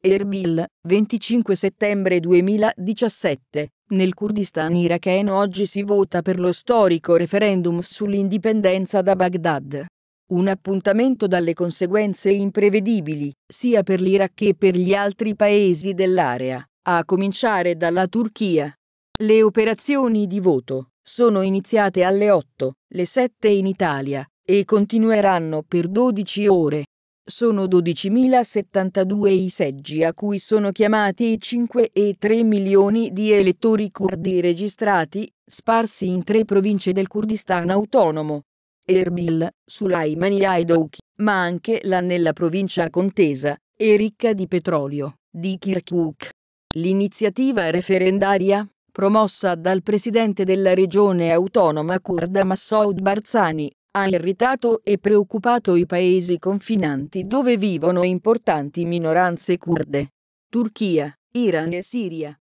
Erbil, 25 settembre 2017. Nel Kurdistan iracheno oggi si vota per lo storico referendum sull'indipendenza da Baghdad. Un appuntamento dalle conseguenze imprevedibili, sia per l'Iraq che per gli altri paesi dell'area, a cominciare dalla Turchia. Le operazioni di voto sono iniziate alle 8, le 7 in Italia, e continueranno per 12 ore. Sono 12.072 i seggi a cui sono chiamati i 5,3 milioni di elettori curdi registrati, sparsi in tre province del Kurdistan autonomo. Erbil, Sulaimania e Douk, ma anche la nella provincia contesa, e ricca di petrolio, di Kirkuk. L'iniziativa referendaria, promossa dal presidente della regione autonoma kurda Massoud Barzani, ha irritato e preoccupato i paesi confinanti dove vivono importanti minoranze kurde. Turchia, Iran e Siria.